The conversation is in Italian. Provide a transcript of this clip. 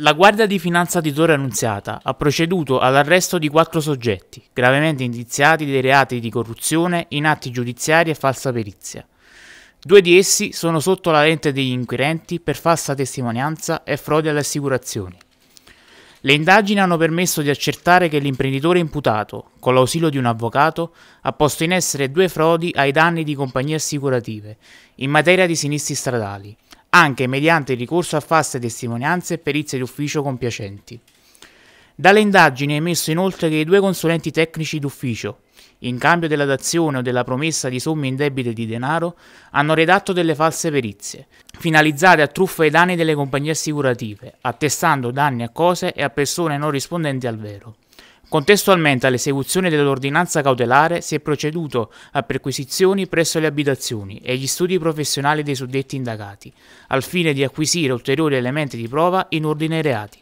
La Guardia di Finanza di Torre Annunziata ha proceduto all'arresto di quattro soggetti, gravemente indiziati dei reati di corruzione in atti giudiziari e falsa perizia. Due di essi sono sotto la lente degli inquirenti per falsa testimonianza e frode alle assicurazioni. Le indagini hanno permesso di accertare che l'imprenditore imputato, con l'ausilio di un avvocato, ha posto in essere due frodi ai danni di compagnie assicurative in materia di sinistri stradali, anche mediante il ricorso a false testimonianze e perizie d'ufficio compiacenti. Dalle indagini è emesso inoltre che i due consulenti tecnici d'ufficio, in cambio della dazione o della promessa di somme indebite di denaro, hanno redatto delle false perizie, finalizzate a truffa ai danni delle compagnie assicurative, attestando danni a cose e a persone non rispondenti al vero. Contestualmente all'esecuzione dell'ordinanza cautelare si è proceduto a perquisizioni presso le abitazioni e gli studi professionali dei suddetti indagati, al fine di acquisire ulteriori elementi di prova in ordine ai reati.